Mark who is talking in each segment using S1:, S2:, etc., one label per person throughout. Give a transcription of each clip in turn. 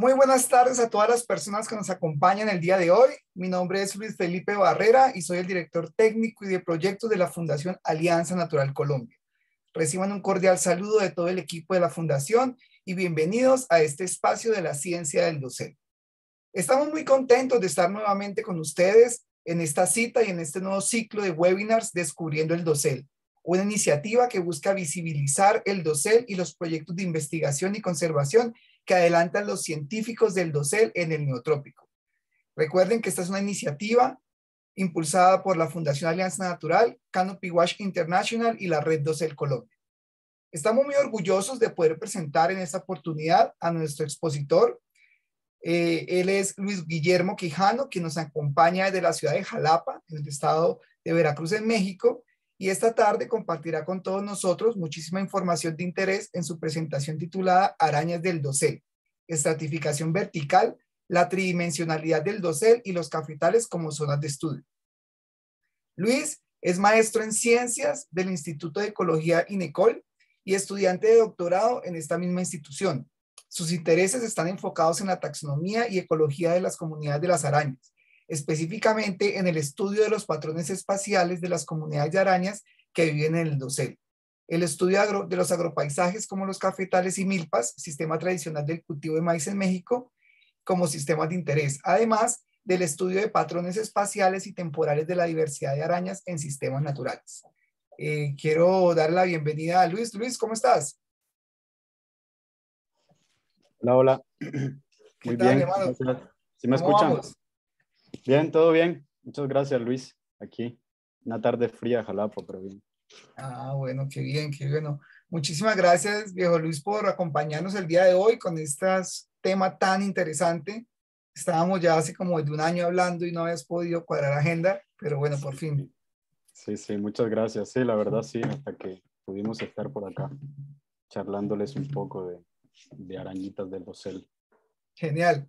S1: Muy buenas tardes a todas las personas que nos acompañan el día de hoy. Mi nombre es Luis Felipe Barrera y soy el director técnico y de proyectos de la Fundación Alianza Natural Colombia. Reciban un cordial saludo de todo el equipo de la Fundación y bienvenidos a este espacio de la ciencia del dosel. Estamos muy contentos de estar nuevamente con ustedes en esta cita y en este nuevo ciclo de webinars Descubriendo el dosel, una iniciativa que busca visibilizar el dosel y los proyectos de investigación y conservación que adelantan los científicos del DOCEL en el neotrópico. Recuerden que esta es una iniciativa impulsada por la Fundación Alianza Natural, Canopy Wash International y la Red DOCEL Colombia. Estamos muy orgullosos de poder presentar en esta oportunidad a nuestro expositor. Eh, él es Luis Guillermo Quijano, que nos acompaña desde la ciudad de Jalapa, en el estado de Veracruz, en México, y esta tarde compartirá con todos nosotros muchísima información de interés en su presentación titulada Arañas del dosel, estratificación vertical, la tridimensionalidad del dosel y los cafetales como zonas de estudio. Luis es maestro en ciencias del Instituto de Ecología INECOL y estudiante de doctorado en esta misma institución. Sus intereses están enfocados en la taxonomía y ecología de las comunidades de las arañas, específicamente en el estudio de los patrones espaciales de las comunidades de arañas que viven en el dosel. El estudio de los agropaisajes como los cafetales y milpas, sistema tradicional del cultivo de maíz en México, como sistemas de interés. Además del estudio de patrones espaciales y temporales de la diversidad de arañas en sistemas naturales. Eh, quiero dar la bienvenida a Luis. Luis, ¿cómo estás? Hola, hola. Muy bien.
S2: me escuchan? Bien, todo bien. Muchas gracias, Luis. Aquí, una tarde fría, jalapo, pero bien.
S1: Ah, bueno, qué bien, qué bueno. Muchísimas gracias, viejo Luis, por acompañarnos el día de hoy con este tema tan interesante. Estábamos ya hace como de un año hablando y no habías podido cuadrar agenda, pero bueno, por fin.
S2: Sí, sí, muchas gracias. Sí, la verdad sí, hasta que pudimos estar por acá charlándoles un poco de, de arañitas del dosel.
S1: Genial,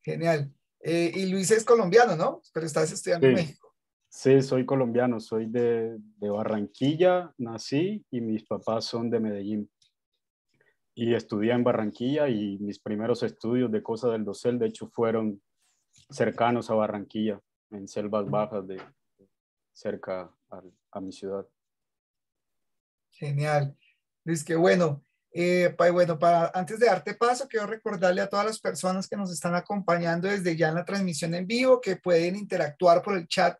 S1: genial. Eh, y Luis es colombiano, ¿no? Pero estás estudiando en México.
S2: Sí, soy colombiano, soy de, Barranquilla, nací y mis papás son de Medellín. Y estudié en Barranquilla y mis primeros estudios de cosas del docel, de hecho, fueron cercanos a Barranquilla, en selvas bajas de cerca a, a
S1: mi ciudad. Genial. Luis, qué bueno. Eh, bueno, para, antes de darte paso, quiero recordarle a todas las personas que nos están acompañando desde ya en la transmisión en vivo que pueden interactuar por el chat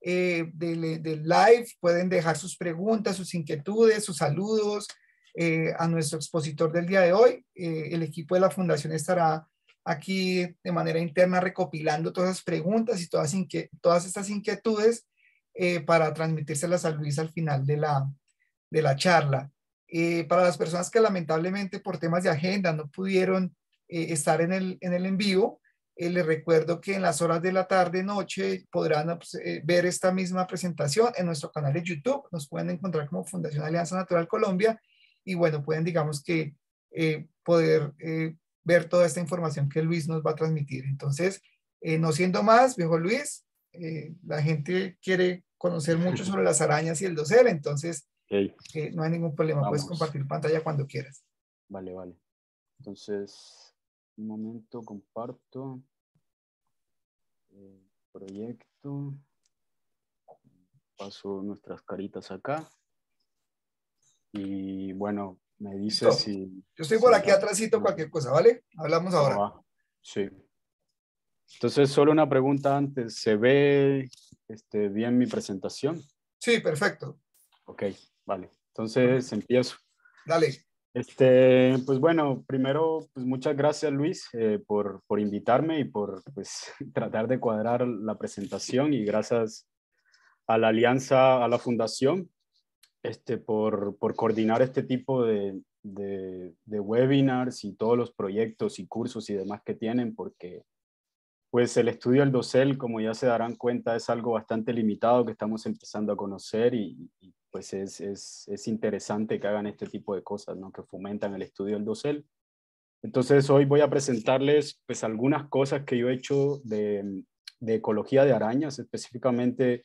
S1: eh, del, live, pueden dejar sus preguntas, sus inquietudes, sus saludos eh, a nuestro expositor del día de hoy. el equipo de la fundación estará aquí de manera interna recopilando todas las preguntas y todas, todas estas inquietudes para transmitírselas a Luis al final de la charla. Eh, para las personas que lamentablemente por temas de agenda no pudieron eh, estar en el, en el vivo, eh, les recuerdo que en las horas de la tarde, noche, podrán pues, ver esta misma presentación en nuestro canal de YouTube. Nos pueden encontrar como Fundación Alianza Natural Colombia y bueno, pueden, digamos que, poder ver toda esta información que Luis nos va a transmitir. Entonces, no siendo más, viejo Luis, la gente quiere conocer mucho sobre las arañas y el dosel, entonces no hay ningún problema, puedes compartir pantalla cuando quieras.
S2: Vale, vale. Entonces, un momento, comparto. el eh, proyecto. Paso nuestras caritas acá. Y bueno, me dice si...
S1: Yo estoy por aquí atrás atrásito cualquier cosa, ¿vale?
S2: Hablamos ahora. Ah, sí. Entonces, solo una pregunta antes. ¿Se ve este, bien mi presentación?
S1: Sí, perfecto.
S2: Ok. Vale, entonces empiezo. Dale. Este, pues bueno, primero, pues muchas gracias Luis eh, por, invitarme y por pues, tratar de cuadrar la presentación y gracias a la Alianza, a la Fundación, este, por, coordinar este tipo de, de, webinars y todos los proyectos y cursos y demás que tienen, porque pues el estudio del DOCEL, como ya se darán cuenta, es algo bastante limitado que estamos empezando a conocer y pues es, interesante que hagan este tipo de cosas, ¿no? que fomentan el estudio del dosel. Entonces hoy voy a presentarles pues algunas cosas que yo he hecho de, ecología de arañas, específicamente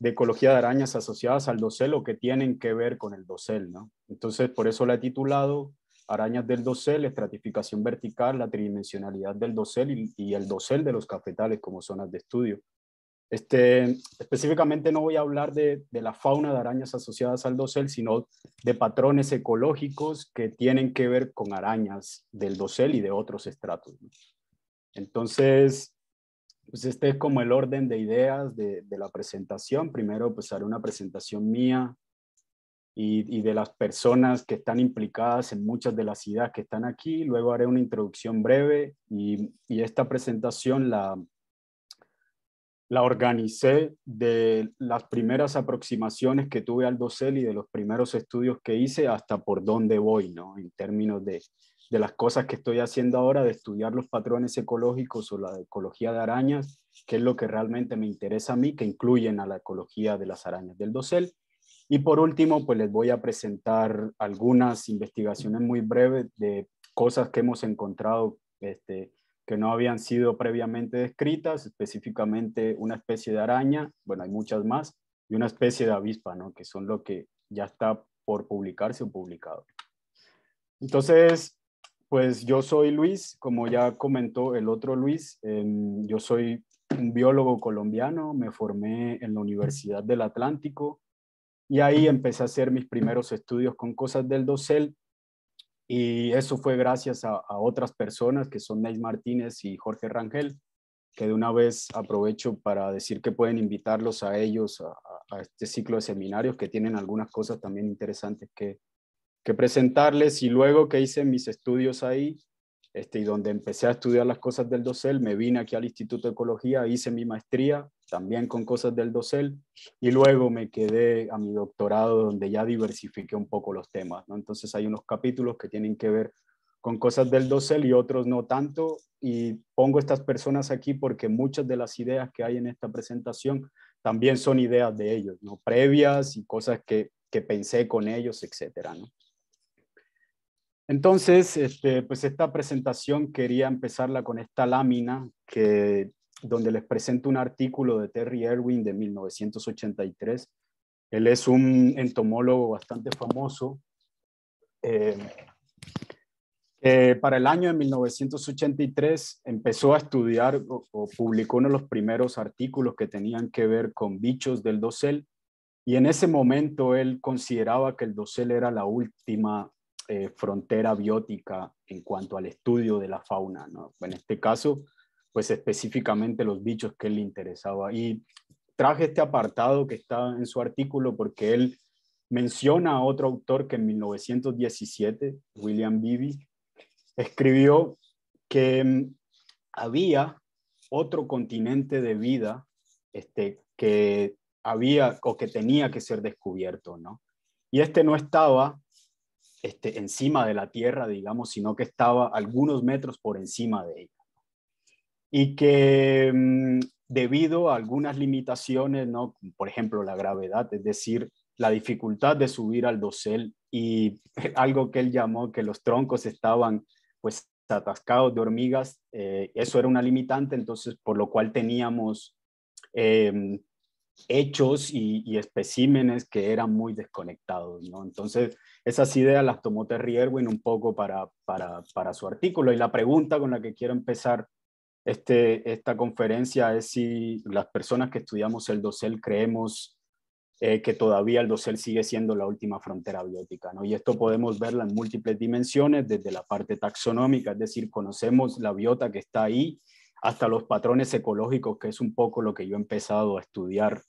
S2: de ecología de arañas asociadas al dosel o que tienen que ver con el dosel. Entonces por eso la he titulado Arañas del dosel, estratificación vertical, la tridimensionalidad del dosel y, el dosel de los cafetales como zonas de estudio. Este, específicamente no voy a hablar de, la fauna de arañas asociadas al dosel, sino de patrones ecológicos que tienen que ver con arañas del dosel y de otros estratos. Entonces, pues este es como el orden de ideas de, la presentación. Primero, pues haré una presentación mía y, de las personas que están implicadas en muchas de las ideas que están aquí. Luego haré una introducción breve y esta presentación la la organicé de las primeras aproximaciones que tuve al dosel y de los primeros estudios que hice hasta por dónde voy, ¿no? En términos de, de las cosas que estoy haciendo ahora, de estudiar los patrones ecológicos o la ecología de arañas, que es lo que realmente me interesa a mí, que incluyen a la ecología de las arañas del dosel. Y por último, pues les voy a presentar algunas investigaciones muy breves de cosas que hemos encontrado este, que no habían sido previamente descritas, específicamente una especie de araña, bueno, hay muchas más, y una especie de avispa, ¿no? que son lo que ya está por publicarse o publicado. Entonces, pues yo soy Luis, como ya comentó el otro Luis, em, yo soy un biólogo colombiano, me formé en la Universidad del Atlántico y ahí empecé a hacer mis primeros estudios con cosas del dosel y eso fue gracias a, otras personas que son Neis Martínez y Jorge Rangel, que de una vez aprovecho para decir que pueden invitarlos a ellos a, este ciclo de seminarios que tienen algunas cosas también interesantes que, que presentarles. Y luego que hice mis estudios ahí, este, y donde empecé a estudiar las cosas del DOCEL, me vine aquí al Instituto de Ecología, hice mi maestría también con cosas del dosel, y luego me quedé a mi doctorado donde ya diversifiqué un poco los temas, ¿no? Entonces hay unos capítulos que tienen que ver con cosas del dosel y otros no tanto, y pongo estas personas aquí porque muchas de las ideas que hay en esta presentación también son ideas de ellos, ¿no? Previas y cosas que, pensé con ellos, etcétera, ¿no? Entonces, este, pues esta presentación quería empezarla con esta lámina que donde les presento un artículo de Terry Erwin de 1983. Él es un entomólogo bastante famoso. Eh, para el año de 1983 empezó a estudiar o, publicó uno de los primeros artículos que tenían que ver con bichos del dosel y en ese momento él consideraba que el dosel era la última eh, frontera biótica en cuanto al estudio de la fauna. En este caso, pues específicamente los bichos que le interesaba. Y traje este apartado que está en su artículo porque él menciona a otro autor que en 1917, William Beebe, escribió que mm, había otro continente de vida este, que había o que tenía que ser descubierto, ¿no? Y este no estaba este, encima de la Tierra, digamos, sino que estaba algunos metros por encima de ella y que mm, debido a algunas limitaciones, ¿no? por ejemplo, la gravedad, es decir, la dificultad de subir al dosel y algo que él llamó que los troncos estaban pues atascados de hormigas, eh, eso era una limitante, entonces por lo cual teníamos em, hechos y, especímenes que eran muy desconectados. Entonces esas ideas las tomó Terry Erwin un poco para, para, para su artículo y la pregunta con la que quiero empezar este, esta conferencia es si las personas que estudiamos el dosel creemos eh, que todavía el dosel sigue siendo la última frontera biótica. ¿no? Y esto podemos verlo en múltiples dimensiones, desde la parte taxonómica, es decir, conocemos la biota que está ahí, hasta los patrones ecológicos, que es un poco lo que yo he empezado a estudiar,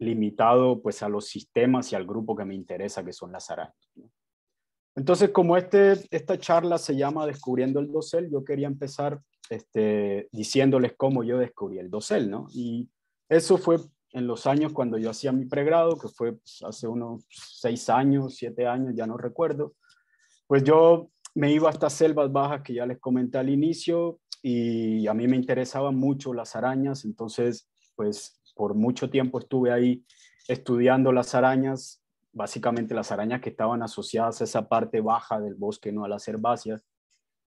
S2: limitado pues a los sistemas y al grupo que me interesa, que son las arañas. Entonces, como este, esta charla se llama Descubriendo el dosel, yo quería empezar este, diciéndoles cómo yo descubrí el dosel, ¿no? Y eso fue en los años cuando yo hacía mi pregrado, que fue pues, hace unos seis años, siete años, ya no recuerdo, pues yo me iba a estas selvas bajas que ya les comenté al inicio y a mí me interesaban mucho las arañas, entonces pues por mucho tiempo estuve ahí estudiando las arañas, básicamente las arañas que estaban asociadas a esa parte baja del bosque, no a las herbáceas.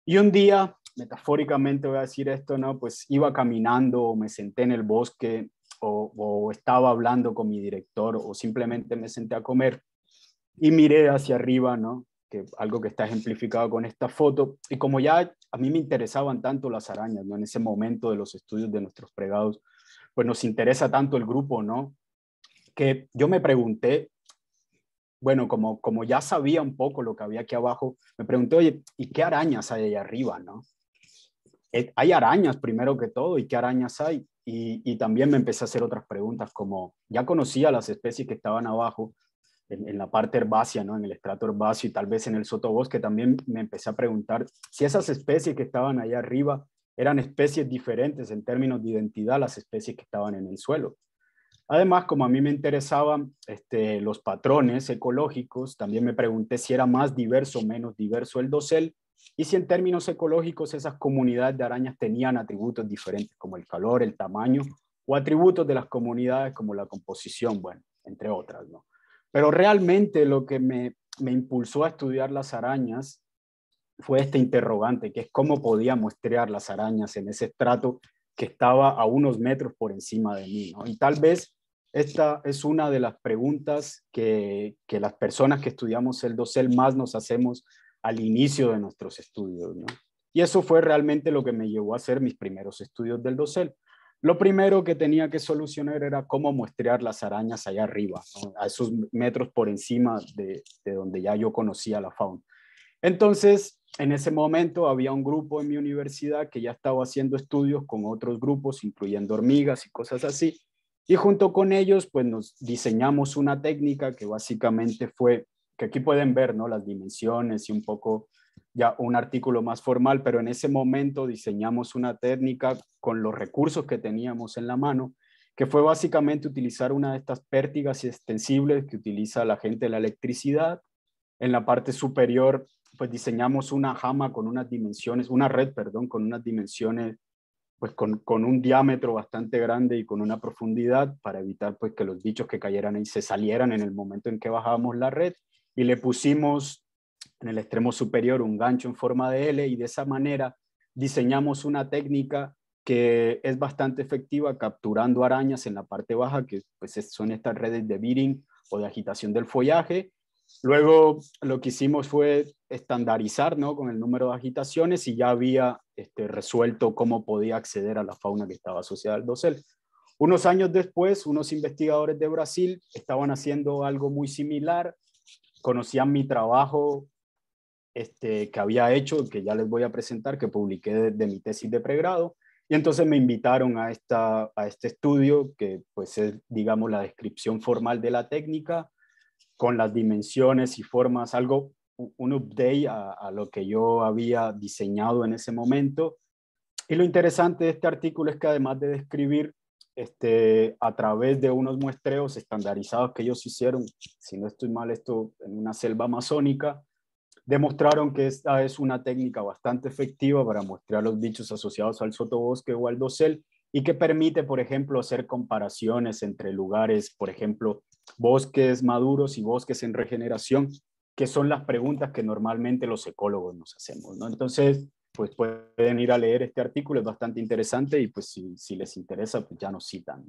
S2: Y un día metafóricamente voy a decir esto, ¿no? Pues iba caminando o me senté en el bosque o, estaba hablando con mi director o simplemente me senté a comer y miré hacia arriba, ¿no? Que algo que está ejemplificado con esta foto. Y como ya a mí me interesaban tanto las arañas, ¿no? En ese momento de los estudios de nuestros pregados, pues nos interesa tanto el grupo, ¿no? Que yo me pregunté, bueno, como, como ya sabía un poco lo que había aquí abajo, me pregunté, oye, ¿y qué arañas hay allá arriba, no? Eh, hay arañas primero que todo y qué arañas hay. Y, también me empecé a hacer otras preguntas como ya conocía las especies que estaban abajo en, la parte herbácea, ¿no? en el estrato herbáceo y tal vez en el sotobosque, también me empecé a preguntar si esas especies que estaban allá arriba eran especies diferentes en términos de identidad a las especies que estaban en el suelo. Además, como a mí me interesaban este, los patrones ecológicos, también me pregunté si era más diverso o menos diverso el dosel y si en términos ecológicos esas comunidades de arañas tenían atributos diferentes como el calor, el tamaño o atributos de las comunidades como la composición, bueno, entre otras, ¿no? Pero realmente lo que me, impulsó a estudiar las arañas fue este interrogante, que es cómo podía muestrear las arañas en ese estrato que estaba a unos metros por encima de mí. Y tal vez esta es una de las preguntas que, que las personas que estudiamos el dosel más nos hacemos al inicio de nuestros estudios. Y eso fue realmente lo que me llevó a hacer mis primeros estudios del dosel. Lo primero que tenía que solucionar era cómo muestrear las arañas allá arriba, a esos metros por encima de, de donde ya yo conocía la fauna. Entonces, en ese momento había un grupo en mi universidad que ya estaba haciendo estudios con otros grupos, incluyendo hormigas y cosas así. Y junto con ellos, pues nos diseñamos una técnica que básicamente fue que aquí pueden ver, ¿no? Las dimensiones y un poco ya un artículo más formal, pero en ese momento diseñamos una técnica con los recursos que teníamos en la mano, que fue básicamente utilizar una de estas pértigas extensibles que utiliza la gente de la electricidad. En la parte superior, pues diseñamos una jama con unas dimensiones, una red, perdón, con unas dimensiones, pues con, un diámetro bastante grande y con una profundidad para evitar pues que los bichos que cayeran ahí se salieran en el momento en que bajábamos la red y le pusimos en el extremo superior un gancho en forma de L y de esa manera diseñamos una técnica que es bastante efectiva capturando arañas en la parte baja, que pues, son estas redes de beating o de agitación del follaje. Luego lo que hicimos fue estandarizar con el número de agitaciones y ya había este, resuelto cómo podía acceder a la fauna que estaba asociada al dosel. Unos años después, unos investigadores de Brasil estaban haciendo algo muy similar, conocían mi trabajo este, que había hecho, que ya les voy a presentar, que publiqué de, mi tesis de pregrado, y entonces me invitaron a, esta, a este estudio, que pues es, digamos, la descripción formal de la técnica, con las dimensiones y formas, algo, un update a lo que yo había diseñado en ese momento. Y lo interesante de este artículo es que además de describir este, a través de unos muestreos estandarizados que ellos hicieron, si no estoy mal, esto en una selva amazónica, demostraron que esta es una técnica bastante efectiva para mostrar los dichos asociados al sotobosque o al dosel y que permite, por ejemplo, hacer comparaciones entre lugares, por ejemplo, bosques maduros y bosques en regeneración, que son las preguntas que normalmente los ecólogos nos hacemos. ¿no? Entonces, pues pueden ir a leer este artículo, es bastante interesante y pues si, les interesa, pues ya nos citan.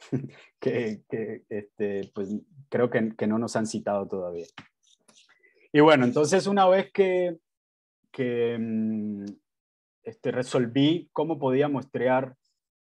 S2: que, este, pues creo que, no nos han citado todavía. Y bueno, entonces una vez que, que mm, este, resolví cómo podía muestrear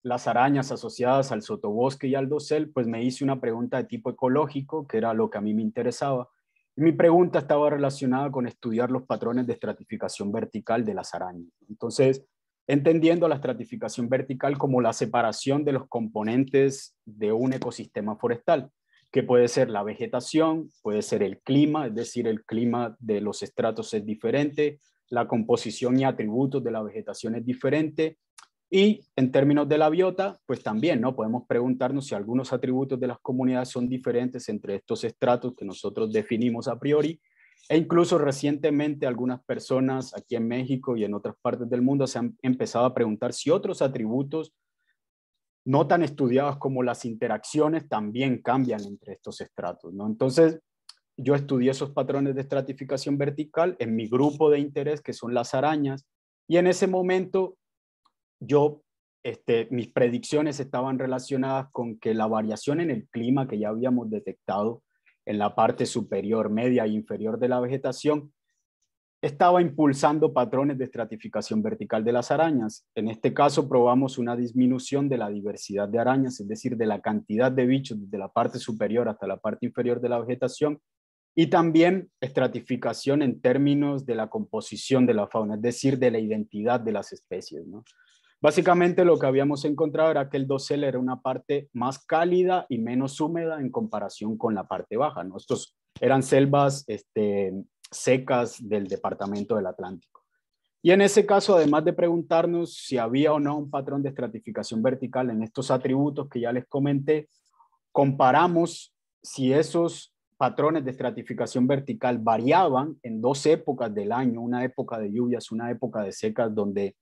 S2: las arañas asociadas al sotobosque y al dosel, pues me hice una pregunta de tipo ecológico, que era lo que a mí me interesaba. Mi pregunta estaba relacionada con estudiar los patrones de estratificación vertical de las arañas. Entonces, entendiendo la estratificación vertical como la separación de los componentes de un ecosistema forestal, que puede ser la vegetación, puede ser el clima, es decir, el clima de los estratos es diferente, la composición y atributos de la vegetación es diferente, y en términos de la biota, pues también, ¿no? Podemos preguntarnos si algunos atributos de las comunidades son diferentes entre estos estratos que nosotros definimos a priori. E incluso recientemente algunas personas aquí en México y en otras partes del mundo se han empezado a preguntar si otros atributos no tan estudiados como las interacciones también cambian entre estos estratos, ¿no? Entonces, yo estudié esos patrones de estratificación vertical en mi grupo de interés, que son las arañas, y en ese momento yo, este, mis predicciones estaban relacionadas con que la variación en el clima que ya habíamos detectado en la parte superior, media e inferior de la vegetación estaba impulsando patrones de estratificación vertical de las arañas. En este caso probamos una disminución de la diversidad de arañas, es decir, de la cantidad de bichos desde la parte superior hasta la parte inferior de la vegetación y también estratificación en términos de la composición de la fauna, es decir, de la identidad de las especies. ¿no? Básicamente lo que habíamos encontrado era que el dosel era una parte más cálida y menos húmeda en comparación con la parte baja. Estos eran selvas este, secas del departamento del Atlántico. Y en ese caso, además de preguntarnos si había o no un patrón de estratificación vertical en estos atributos que ya les comenté, comparamos si esos patrones de estratificación vertical variaban en dos épocas del año, una época de lluvias, una época de secas, donde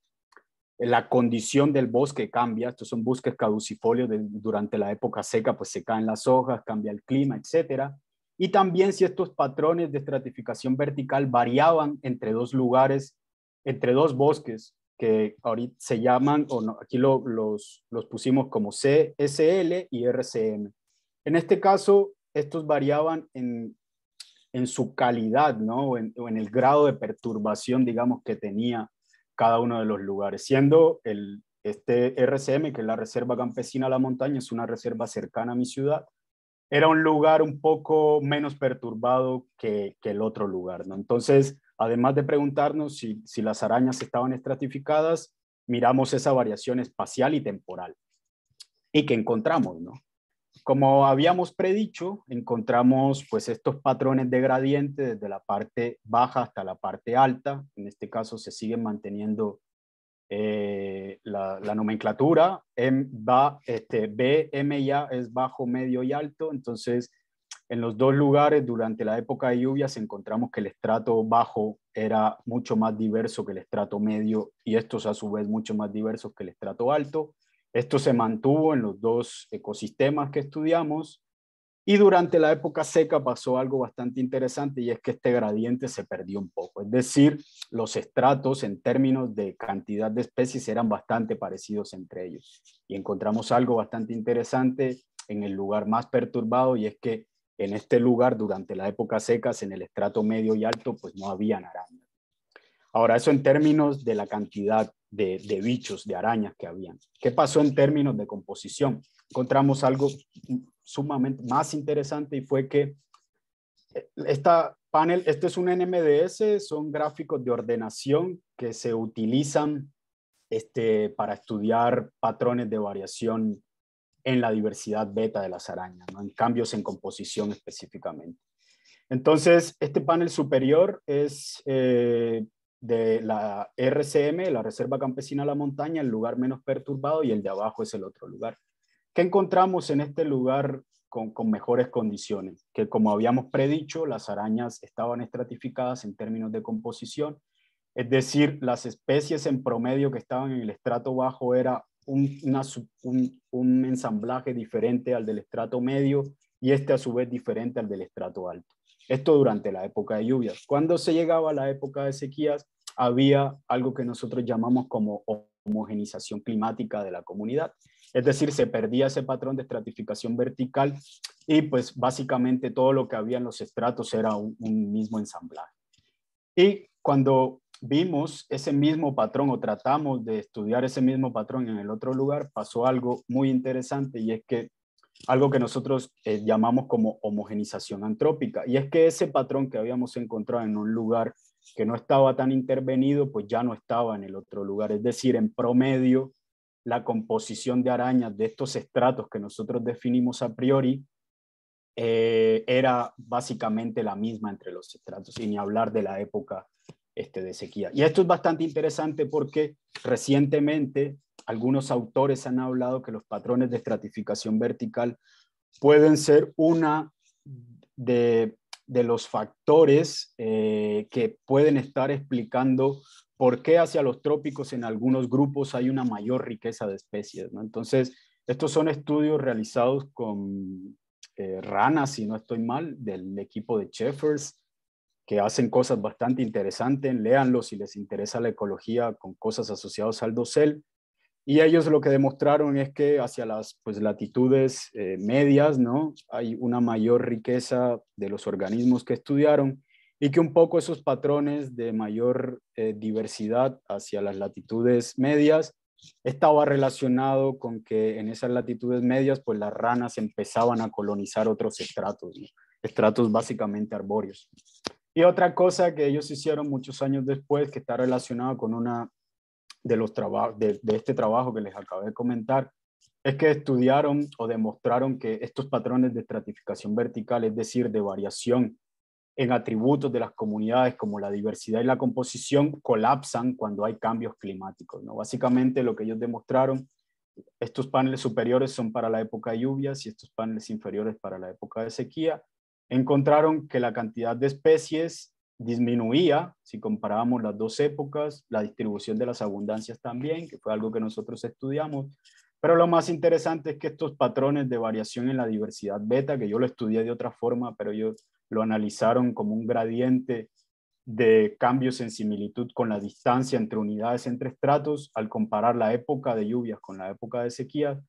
S2: la condición del bosque cambia, estos son bosques caducifolios durante la época seca, pues se caen las hojas, cambia el clima, etc. Y también si estos patrones de estratificación vertical variaban entre dos lugares, entre dos bosques, que ahorita se llaman, o no, aquí los, los pusimos como CSL y RCM. En este caso, estos variaban en, su calidad, ¿no? o en el grado de perturbación, digamos, que tenía cada uno de los lugares, siendo el, este RCM, que es la Reserva Campesina La Montaña, es una reserva cercana a mi ciudad, era un lugar un poco menos perturbado que, el otro lugar, ¿no? Entonces, además de preguntarnos si, si, las arañas estaban estratificadas, miramos esa variación espacial y temporal. ¿Y que encontramos, no? Como habíamos predicho, encontramos pues estos patrones de gradiente desde la parte baja hasta la parte alta. En este caso se sigue manteniendo eh, la, nomenclatura. M va, este, B, M y A es bajo, medio y alto. Entonces, en los dos lugares durante la época de lluvias encontramos que el estrato bajo era mucho más diverso que el estrato medio y estos a su vez mucho más diversos que el estrato alto. Esto se mantuvo en los dos ecosistemas que estudiamos y durante la época seca pasó algo bastante interesante y es que este gradiente se perdió un poco. Es decir, los estratos en términos de cantidad de especies eran bastante parecidos entre ellos. Y encontramos algo bastante interesante en el lugar más perturbado y es que en este lugar durante la época seca, en el estrato medio y alto pues no había naranja. Ahora eso en términos de la cantidad de, bichos, de arañas que habían. ¿Qué pasó en términos de composición? Encontramos algo sumamente más interesante y fue que esta panel, este es un NMDS, son gráficos de ordenación que se utilizan este, para estudiar patrones de variación en la diversidad beta de las arañas, en cambios en composición específicamente. Entonces, este panel superior es eh, de la RCM, la Reserva Campesina de la Montaña, el lugar menos perturbado y el de abajo es el otro lugar. ¿Qué encontramos en este lugar con, mejores condiciones? Que como habíamos predicho, las arañas estaban estratificadas en términos de composición, es decir, las especies en promedio que estaban en el estrato bajo era un ensamblaje diferente al del estrato medio y este a su vez diferente al del estrato alto. Esto durante la época de lluvias. Cuando se llegaba a la época de sequías, había algo que nosotros llamamos como homogenización climática de la comunidad. Es decir, se perdía ese patrón de estratificación vertical y pues básicamente todo lo que había en los estratos era un, un mismo ensamblaje. Y cuando vimos ese mismo patrón o tratamos de estudiar ese mismo patrón en el otro lugar, pasó algo muy interesante y es que algo que nosotros eh, llamamos como homogenización antrópica. Y es que ese patrón que habíamos encontrado en un lugar que no estaba tan intervenido, pues ya no estaba en el otro lugar. Es decir, en promedio, la composición de arañas de estos estratos que nosotros definimos a priori eh, era básicamente la misma entre los estratos, sin ni hablar de la época este, de sequía. Y esto es bastante interesante porque recientemente algunos autores han hablado que los patrones de estratificación vertical pueden ser una de, los factores eh, que pueden estar explicando por qué hacia los trópicos en algunos grupos hay una mayor riqueza de especies. Entonces, estos son estudios realizados con eh, ranas, si no estoy mal, del equipo de Cheffers que hacen cosas bastante interesantes. Léanlos si les interesa la ecología con cosas asociadas al dosel. Y ellos lo que demostraron es que hacia las pues, latitudes eh, medias, ¿no? Hay una mayor riqueza de los organismos que estudiaron y que un poco esos patrones de mayor eh, diversidad hacia las latitudes medias estaba relacionado con que en esas latitudes medias pues las ranas empezaban a colonizar otros estratos, estratos básicamente arbóreos. Y otra cosa que ellos hicieron muchos años después que está relacionada con una de, los de, de este trabajo que les acabé de comentar es que estudiaron o demostraron que estos patrones de estratificación vertical, es decir, de variación en atributos de las comunidades como la diversidad y la composición, colapsan cuando hay cambios climáticos. ¿no? Básicamente lo que ellos demostraron, estos paneles superiores son para la época de lluvias y estos paneles inferiores para la época de sequía. Encontraron que la cantidad de especies disminuía, si comparábamos las dos épocas, la distribución de las abundancias también, que fue algo que nosotros estudiamos. Pero lo más interesante es que estos patrones de variación en la diversidad beta, que yo lo estudié de otra forma, pero ellos lo analizaron como un gradiente de cambios en similitud con la distancia entre unidades entre estratos al comparar la época de lluvias con la época de sequía,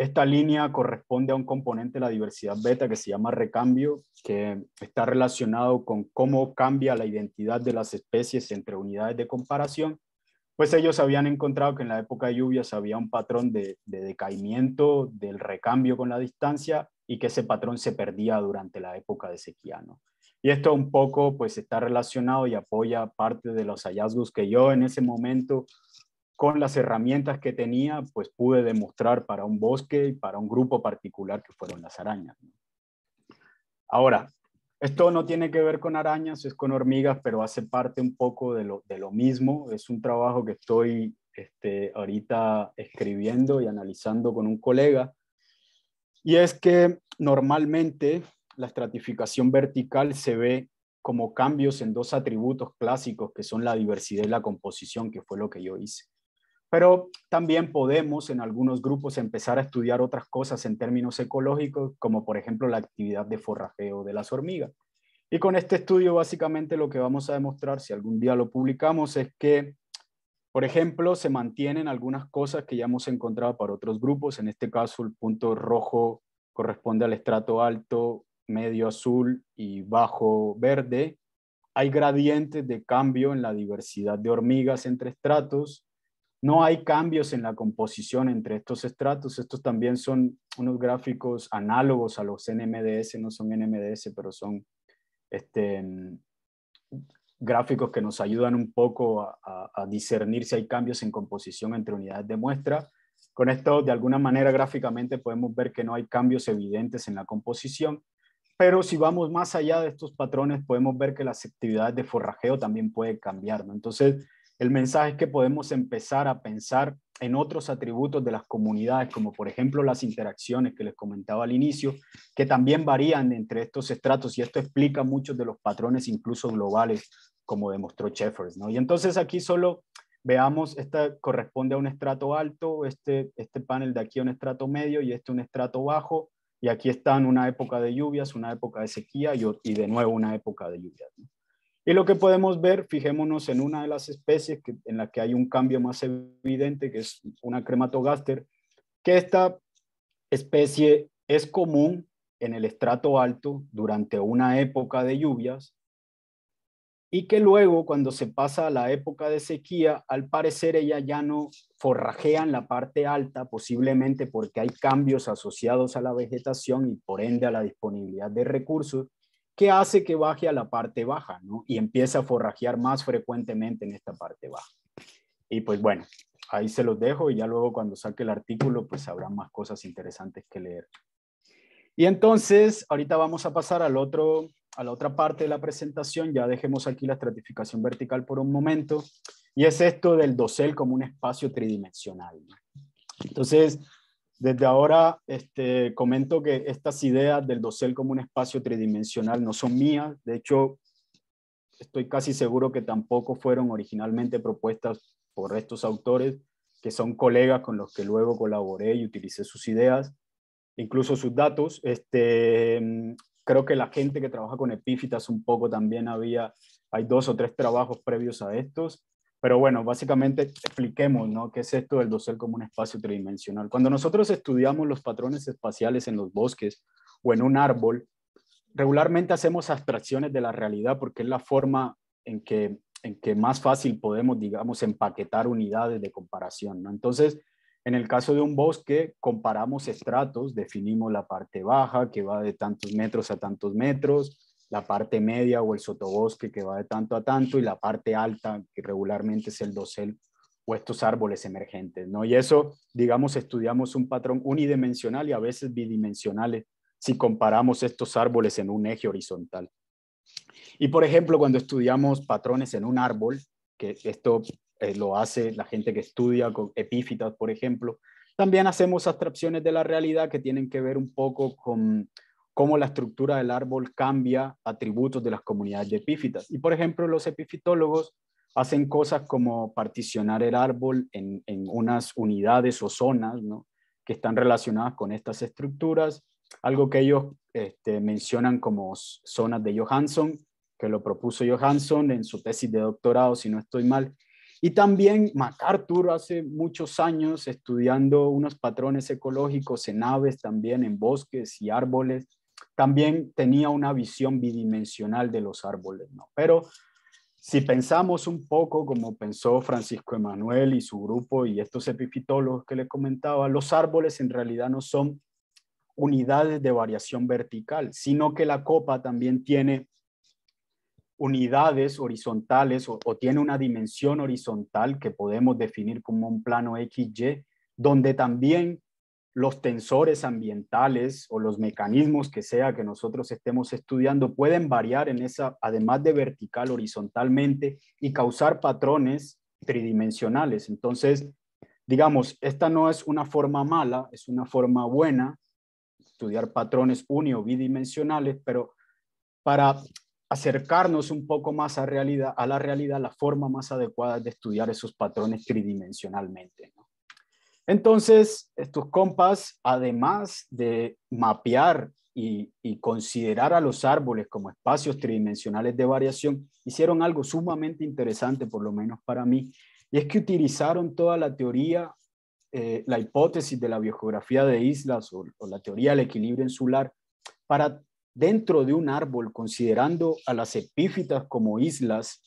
S2: esta línea corresponde a un componente de la diversidad beta que se llama recambio, que está relacionado con cómo cambia la identidad de las especies entre unidades de comparación. Pues ellos habían encontrado que en la época de lluvias había un patrón de, decaimiento del recambio con la distancia y que ese patrón se perdía durante la época de sequía. Y esto un poco pues está relacionado y apoya parte de los hallazgos que yo en ese momento con las herramientas que tenía, pues pude demostrar para un bosque y para un grupo particular que fueron las arañas. Ahora, esto no tiene que ver con arañas, es con hormigas, pero hace parte un poco de lo, mismo. Es un trabajo que estoy este, ahorita escribiendo y analizando con un colega. Y es que normalmente la estratificación vertical se ve como cambios en dos atributos clásicos que son la diversidad y la composición, que fue lo que yo hice. Pero también podemos en algunos grupos empezar a estudiar otras cosas en términos ecológicos, como por ejemplo la actividad de forrajeo de las hormigas. Y con este estudio básicamente lo que vamos a demostrar, si algún día lo publicamos, es que, por ejemplo, se mantienen algunas cosas que ya hemos encontrado para otros grupos. En este caso, el punto rojo corresponde al estrato alto, medio azul y bajo verde. Hay gradientes de cambio en la diversidad de hormigas entre estratos no hay cambios en la composición entre estos estratos. Estos también son unos gráficos análogos a los NMDS, no son NMDS, pero son este, gráficos que nos ayudan un poco a, discernir si hay cambios en composición entre unidades de muestra. Con esto, de alguna manera, gráficamente podemos ver que no hay cambios evidentes en la composición, pero si vamos más allá de estos patrones, podemos ver que las actividades de forrajeo también puede cambiar. ¿no? Entonces, el mensaje es que podemos empezar a pensar en otros atributos de las comunidades, como por ejemplo las interacciones que les comentaba al inicio, que también varían entre estos estratos y esto explica muchos de los patrones incluso globales, como demostró Jeffers. ¿no? Y entonces aquí solo veamos, esta corresponde a un estrato alto, este, este panel de aquí a un estrato medio y este un estrato bajo, y aquí están una época de lluvias, una época de sequía y, y de nuevo una época de lluvias. Y lo que podemos ver, fijémonos en una de las especies en la que hay un cambio más evidente, que es una crematogaster, que esta especie es común en el estrato alto durante una época de lluvias y que luego cuando se pasa a la época de sequía, al parecer ella ya no forrajea en la parte alta, posiblemente porque hay cambios asociados a la vegetación y por ende a la disponibilidad de recursos, ¿qué hace que baje a la parte baja? Y empieza a forrajear más frecuentemente en esta parte baja. Y pues bueno, ahí se los dejo y ya luego cuando saque el artículo, pues habrá más cosas interesantes que leer. Y entonces, ahorita vamos a pasar al otro, a la otra parte de la presentación. Ya dejemos aquí la estratificación vertical por un momento. Y es esto del dosel como un espacio tridimensional. Entonces, desde ahora este, comento que estas ideas del dosel como un espacio tridimensional no son mías, de hecho estoy casi seguro que tampoco fueron originalmente propuestas por estos autores, que son colegas con los que luego colaboré y utilicé sus ideas, incluso sus datos. Este, creo que la gente que trabaja con epífitas un poco también había, hay dos o tres trabajos previos a estos, pero bueno, básicamente expliquemos, ¿no? ¿Qué es esto del dosel como un espacio tridimensional? Cuando nosotros estudiamos los patrones espaciales en los bosques o en un árbol, regularmente hacemos abstracciones de la realidad porque es la forma en que, en que más fácil podemos, digamos, empaquetar unidades de comparación, Entonces, en el caso de un bosque, comparamos estratos, definimos la parte baja que va de tantos metros a tantos metros, la parte media o el sotobosque que va de tanto a tanto y la parte alta que regularmente es el dosel o estos árboles emergentes, ¿no? Y eso, digamos, estudiamos un patrón unidimensional y a veces bidimensional si comparamos estos árboles en un eje horizontal. Y por ejemplo, cuando estudiamos patrones en un árbol, que esto eh, lo hace la gente que estudia con epífitas, por ejemplo, también hacemos abstracciones de la realidad que tienen que ver un poco con cómo la estructura del árbol cambia atributos de las comunidades de epífitas. Y por ejemplo, los epifitólogos hacen cosas como particionar el árbol en, en unas unidades o zonas ¿no? que están relacionadas con estas estructuras, algo que ellos este, mencionan como zonas de Johansson, que lo propuso Johansson en su tesis de doctorado, si no estoy mal. Y también MacArthur hace muchos años estudiando unos patrones ecológicos en aves también, en bosques y árboles, también tenía una visión bidimensional de los árboles, Pero si pensamos un poco como pensó Francisco Emanuel y su grupo y estos epifitólogos que le comentaba, los árboles en realidad no son unidades de variación vertical, sino que la copa también tiene unidades horizontales o, o tiene una dimensión horizontal que podemos definir como un plano XY, donde también los tensores ambientales o los mecanismos que sea que nosotros estemos estudiando pueden variar en esa, además de vertical, horizontalmente y causar patrones tridimensionales. Entonces, digamos, esta no es una forma mala, es una forma buena, estudiar patrones uni bidimensionales, pero para acercarnos un poco más a, realidad, a la realidad, la forma más adecuada es de estudiar esos patrones tridimensionalmente. Entonces, estos compas, además de mapear y, considerar a los árboles como espacios tridimensionales de variación, hicieron algo sumamente interesante, por lo menos para mí, y es que utilizaron toda la teoría, eh, la hipótesis de la biogeografía de islas o, la teoría del equilibrio insular para dentro de un árbol, considerando a las epífitas como islas,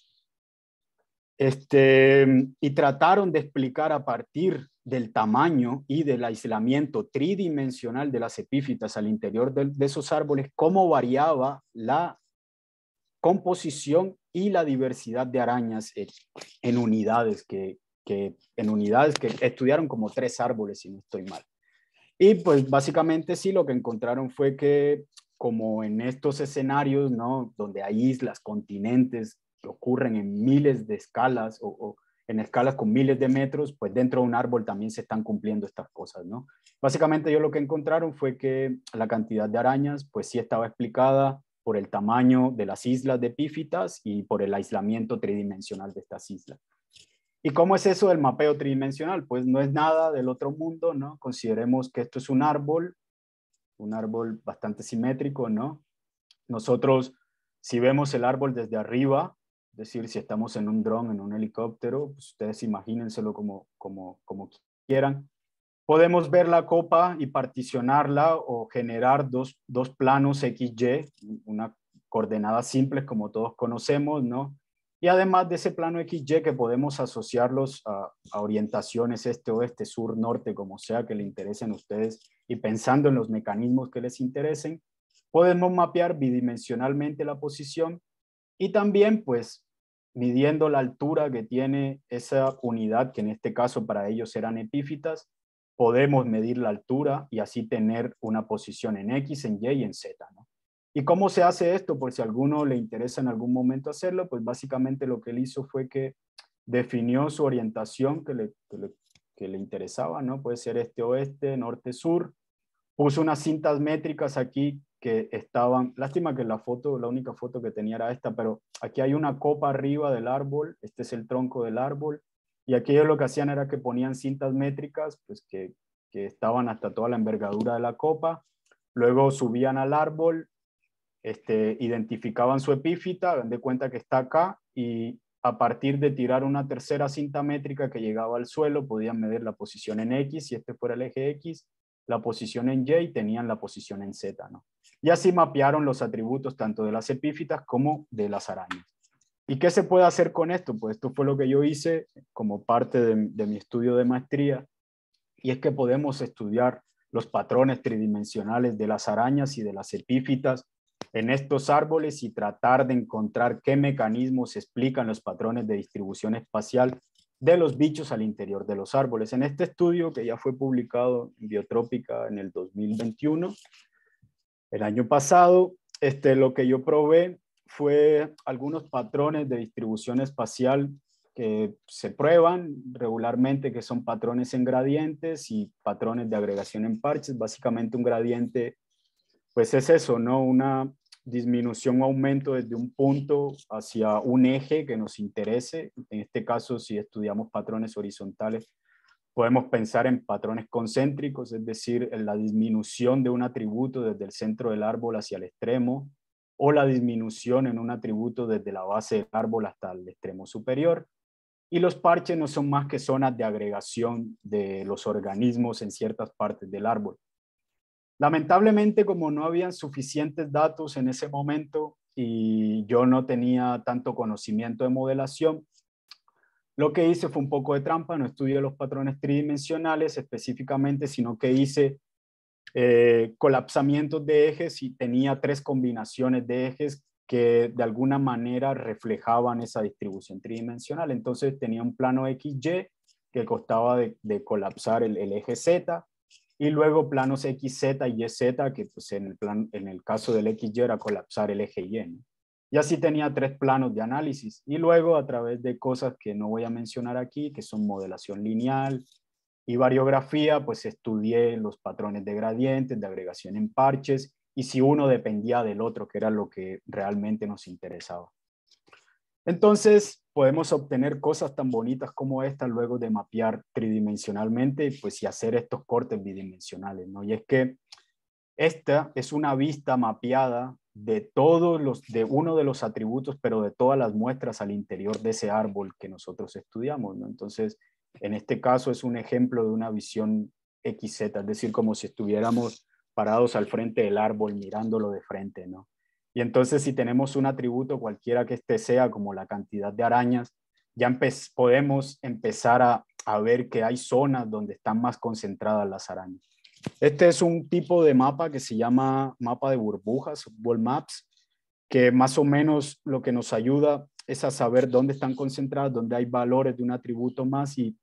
S2: este, y trataron de explicar a partir del tamaño y del aislamiento tridimensional de las epífitas al interior de, esos árboles, cómo variaba la composición y la diversidad de arañas en, unidades que, en unidades que estudiaron como tres árboles, si no estoy mal. Y pues básicamente sí, lo que encontraron fue que como en estos escenarios, ¿no? Donde hay islas, continentes, que ocurren en miles de escalas o en escalas con miles de metros, pues dentro de un árbol también se están cumpliendo estas cosas, ¿no? Básicamente yo lo que encontraron fue que la cantidad de arañas, pues sí estaba explicada por el tamaño de las islas de epífitas y por el aislamiento tridimensional de estas islas. ¿Y cómo es eso del mapeo tridimensional? Pues no es nada del otro mundo, ¿no? Consideremos que esto es un árbol, un árbol bastante simétrico, ¿no? Nosotros, si vemos el árbol desde arriba, decir, si estamos en un dron, en un helicóptero, pues ustedes imagínenselo como, como, como quieran. Podemos ver la copa y particionarla o generar dos, dos planos XY, una coordenada simple como todos conocemos, ¿no? Y además de ese plano XY que podemos asociarlos a, a orientaciones este, oeste, sur, norte, como sea que le interesen a ustedes y pensando en los mecanismos que les interesen, podemos mapear bidimensionalmente la posición y también, pues, midiendo la altura que tiene esa unidad, que en este caso para ellos eran epífitas, podemos medir la altura y así tener una posición en X, en Y y en Z. ¿no? ¿Y cómo se hace esto? Por pues, si a alguno le interesa en algún momento hacerlo, pues básicamente lo que él hizo fue que definió su orientación que que le, que le interesaba, ¿no? Puede ser este-oeste, norte-sur. Puso unas cintas métricas aquí que estaban, lástima que la foto, la única foto que tenía era esta, pero aquí hay una copa arriba del árbol, este es el tronco del árbol, y aquí lo que hacían era que ponían cintas métricas, pues que, estaban hasta toda la envergadura de la copa, luego subían al árbol, este, identificaban su epífita, de cuenta que está acá, y a partir de tirar una tercera cinta métrica que llegaba al suelo, podían medir la posición en X, si este fuera el eje X, la posición en y tenían la posición en Z, ¿no? y así mapearon los atributos tanto de las epífitas como de las arañas. ¿Y qué se puede hacer con esto? Pues esto fue lo que yo hice como parte de, mi estudio de maestría, y es que podemos estudiar los patrones tridimensionales de las arañas y de las epífitas en estos árboles y tratar de encontrar qué mecanismos explican los patrones de distribución espacial de los bichos al interior de los árboles. En este estudio, que ya fue publicado en Biotrópica en el 2021, el año pasado, este, lo que yo probé fue algunos patrones de distribución espacial que se prueban regularmente, que son patrones en gradientes y patrones de agregación en parches. Básicamente un gradiente, pues es eso, ¿no? Una disminución o aumento desde un punto hacia un eje que nos interese. En este caso, si estudiamos patrones horizontales, Podemos pensar en patrones concéntricos, es decir, en la disminución de un atributo desde el centro del árbol hacia el extremo, o la disminución en un atributo desde la base del árbol hasta el extremo superior. Y los parches no son más que zonas de agregación de los organismos en ciertas partes del árbol. Lamentablemente, como no habían suficientes datos en ese momento y yo no tenía tanto conocimiento de modelación, lo que hice fue un poco de trampa, no estudié los patrones tridimensionales específicamente, sino que hice eh, colapsamientos de ejes y tenía tres combinaciones de ejes que de alguna manera reflejaban esa distribución tridimensional. Entonces tenía un plano XY que costaba de, colapsar el, eje Z y luego planos XZ y YZ que pues, en, el plan, en el caso del XY era colapsar el eje Y. Y así tenía tres planos de análisis. Y luego a través de cosas que no voy a mencionar aquí, que son modelación lineal y variografía, pues estudié los patrones de gradientes, de agregación en parches y si uno dependía del otro, que era lo que realmente nos interesaba. Entonces, podemos obtener cosas tan bonitas como esta luego de mapear tridimensionalmente pues, y hacer estos cortes bidimensionales. ¿no? Y es que esta es una vista mapeada de todos los, de uno de los atributos, pero de todas las muestras al interior de ese árbol que nosotros estudiamos. Entonces, en este caso es un ejemplo de una visión XZ, es decir, como si estuviéramos parados al frente del árbol mirándolo de frente, ¿no? Y entonces si tenemos un atributo cualquiera que este sea, como la cantidad de arañas, ya podemos empezar a ver que hay zonas donde están más concentradas las arañas. Este es un tipo de mapa que se llama mapa de burbujas, World maps, que más o menos lo que nos ayuda es a saber dónde están concentradas, dónde hay valores de un atributo más y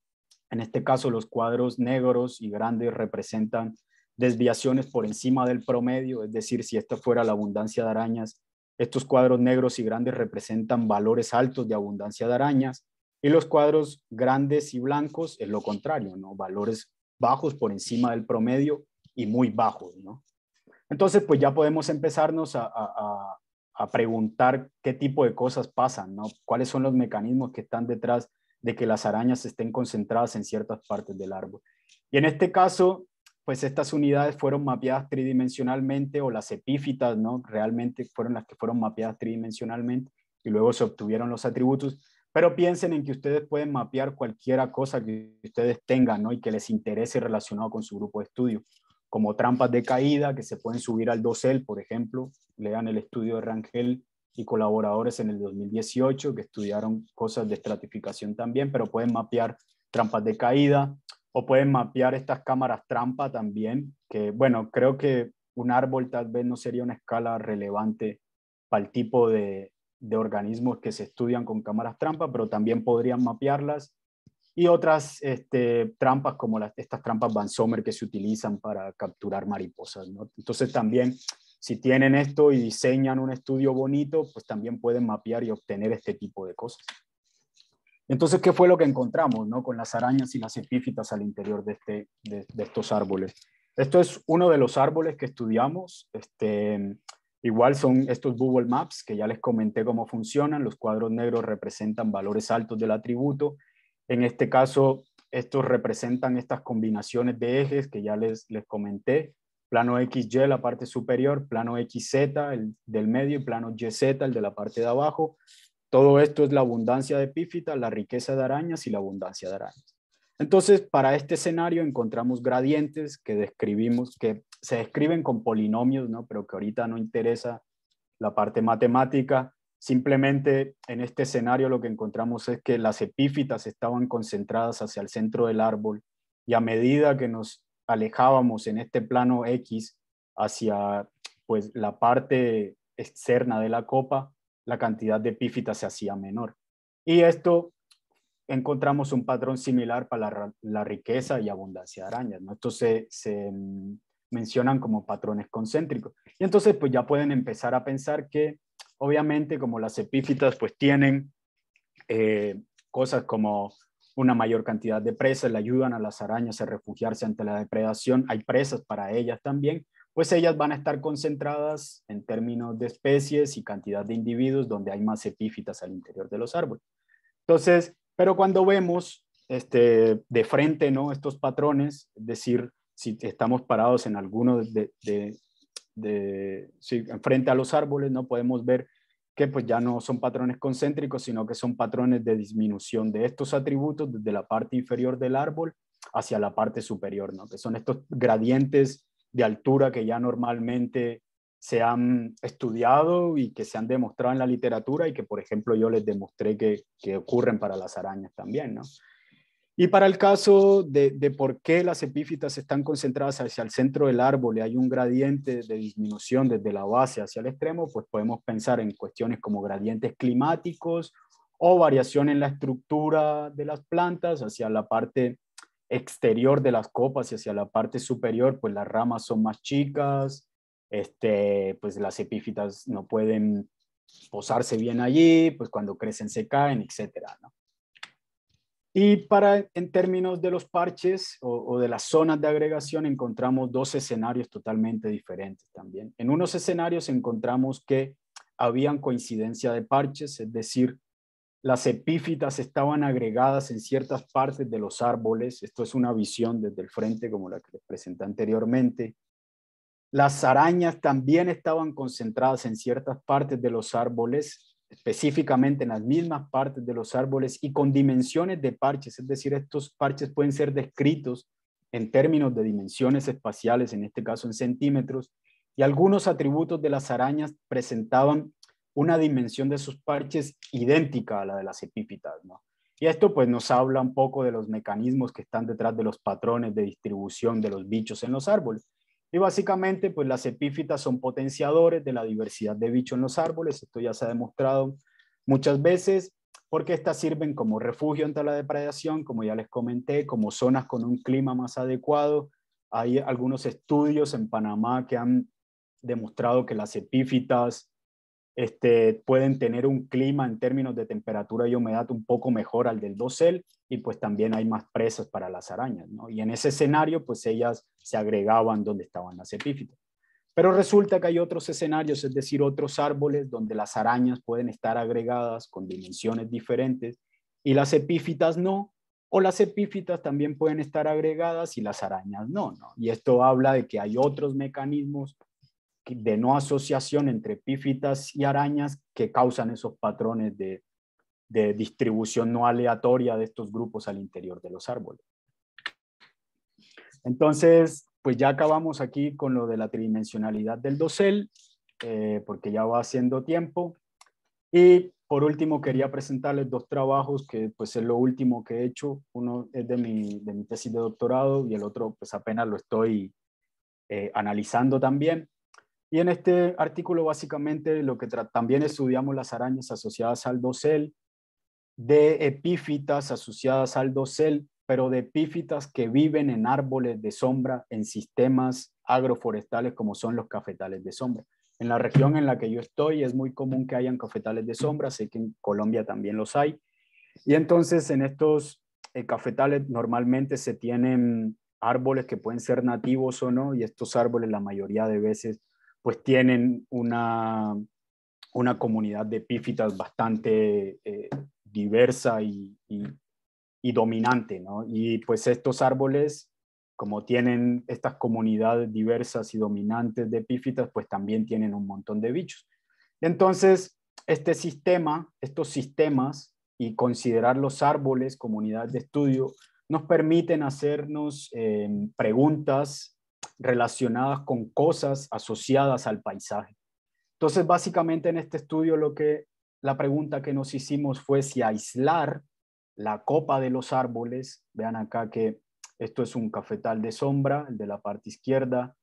S2: en este caso los cuadros negros y grandes representan desviaciones por encima del promedio, es decir, si esta fuera la abundancia de arañas, estos cuadros negros y grandes representan valores altos de abundancia de arañas y los cuadros grandes y blancos es lo contrario, ¿no? valores bajos por encima del promedio y muy bajos, ¿no? Entonces, pues ya podemos empezarnos a, a, preguntar qué tipo de cosas pasan, ¿no? ¿Cuáles son los mecanismos que están detrás de que las arañas estén concentradas en ciertas partes del árbol? Y en este caso, pues estas unidades fueron mapeadas tridimensionalmente o las epífitas, ¿no? Realmente fueron las que fueron mapeadas tridimensionalmente y luego se obtuvieron los atributos pero piensen en que ustedes pueden mapear cualquiera cosa que ustedes tengan ¿no? y que les interese relacionado con su grupo de estudio, como trampas de caída que se pueden subir al dosel, por ejemplo. Lean el estudio de Rangel y colaboradores en el 2018 que estudiaron cosas de estratificación también, pero pueden mapear trampas de caída o pueden mapear estas cámaras trampa también, que bueno, creo que un árbol tal vez no sería una escala relevante para el tipo de, de organismos que se estudian con cámaras trampa, pero también podrían mapearlas y otras este, trampas como las, estas trampas Van Sommer que se utilizan para capturar mariposas. ¿no? Entonces también si tienen esto y diseñan un estudio bonito, pues también pueden mapear y obtener este tipo de cosas. Entonces, ¿qué fue lo que encontramos ¿no? con las arañas y las epífitas al interior de, este, de estos árboles? Esto es uno de los árboles que estudiamos. Este, Igual son estos Google Maps que ya les comenté cómo funcionan. Los cuadros negros representan valores altos del atributo. En este caso, estos representan estas combinaciones de ejes que ya les, les comenté. Plano XY, la parte superior, plano XZ, el del medio, y plano YZ, el de la parte de abajo. Todo esto es la abundancia de epífitas, la riqueza de arañas y la abundancia de arañas. Entonces, para este escenario encontramos gradientes que describimos, que se describen con polinomios, ¿no? pero que ahorita no interesa la parte matemática. Simplemente en este escenario lo que encontramos es que las epífitas estaban concentradas hacia el centro del árbol y a medida que nos alejábamos en este plano X hacia pues, la parte externa de la copa, la cantidad de epífitas se hacía menor. Y esto encontramos un patrón similar para la, riqueza y abundancia de arañas. Esto se, mencionan como patrones concéntricos. Y entonces pues ya pueden empezar a pensar que obviamente como las epífitas pues tienen eh, cosas como una mayor cantidad de presas, le ayudan a las arañas a refugiarse ante la depredación, hay presas para ellas también, pues ellas van a estar concentradas en términos de especies y cantidad de individuos donde hay más epífitas al interior de los árboles. Entonces, pero cuando vemos este, de frente ¿no? estos patrones, es decir, si estamos parados en alguno de, de, frente a los árboles, no podemos ver que pues ya no son patrones concéntricos, sino que son patrones de disminución de estos atributos desde la parte inferior del árbol hacia la parte superior, ¿no? que son estos gradientes de altura que ya normalmente se han estudiado y que se han demostrado en la literatura y que, por ejemplo, yo les demostré que, que ocurren para las arañas también. ¿no? Y para el caso de, por qué las epífitas están concentradas hacia el centro del árbol y hay un gradiente de disminución desde la base hacia el extremo, pues podemos pensar en cuestiones como gradientes climáticos o variación en la estructura de las plantas hacia la parte exterior de las copas y hacia la parte superior, pues las ramas son más chicas, este, pues las epífitas no pueden posarse bien allí, pues cuando crecen se caen, etcétera, ¿no? Y para, en términos de los parches o, o, de las zonas de agregación, encontramos dos escenarios totalmente diferentes también. En unos escenarios encontramos que habían coincidencia de parches, es decir, las epífitas estaban agregadas en ciertas partes de los árboles. Esto es una visión desde el frente como la que les presenté anteriormente. Las arañas también estaban concentradas en ciertas partes de los árboles específicamente en las mismas partes de los árboles y con dimensiones de parches, es decir, estos parches pueden ser descritos en términos de dimensiones espaciales, en este caso en centímetros, y algunos atributos de las arañas presentaban una dimensión de sus parches idéntica a la de las epífitas. Y esto pues nos habla un poco de los mecanismos que están detrás de los patrones de distribución de los bichos en los árboles. Y básicamente, pues las epífitas son potenciadores de la diversidad de bicho en los árboles. Esto ya se ha demostrado muchas veces porque estas sirven como refugio ante la depredación, como ya les comenté, como zonas con un clima más adecuado. Hay algunos estudios en Panamá que han demostrado que las epífitas este, pueden tener un clima en términos de temperatura y humedad un poco mejor al del dosel y pues también hay más presas para las arañas, Y en ese escenario pues ellas se agregaban donde estaban las epífitas. Pero resulta que hay otros escenarios, es decir, otros árboles donde las arañas pueden estar agregadas con dimensiones diferentes y las epífitas no, o las epífitas también pueden estar agregadas y las arañas no, ¿no? Y esto habla de que hay otros mecanismos de no asociación entre epífitas y arañas que causan esos patrones de, distribución no aleatoria de estos grupos al interior de los árboles. Entonces, pues ya acabamos aquí con lo de la tridimensionalidad del dosel, eh, porque ya va haciendo tiempo. Y por último, quería presentarles dos trabajos que pues es lo último que he hecho. Uno es de mi, tesis de doctorado y el otro pues apenas lo estoy eh, analizando también. Y en este artículo básicamente lo que también estudiamos las arañas asociadas al dosel, de epífitas asociadas al dosel, pero de epífitas que viven en árboles de sombra, en sistemas agroforestales como son los cafetales de sombra. En la región en la que yo estoy es muy común que hayan cafetales de sombra, sé que en Colombia también los hay. Y entonces en estos eh, cafetales normalmente se tienen árboles que pueden ser nativos o no, y estos árboles la mayoría de veces pues tienen una, una comunidad de epífitas bastante eh, diversa y, dominante, ¿no? Y pues estos árboles, como tienen estas comunidades diversas y dominantes de epífitas, pues también tienen un montón de bichos. Entonces, este sistema, estos sistemas y considerar los árboles comunidad de estudio nos permiten hacernos eh, preguntas relacionadas con cosas asociadas al paisaje. Entonces, básicamente en este estudio lo que la pregunta que nos hicimos fue si aislar la copa de los árboles, vean acá que esto es un cafetal de sombra, el de la parte izquierda,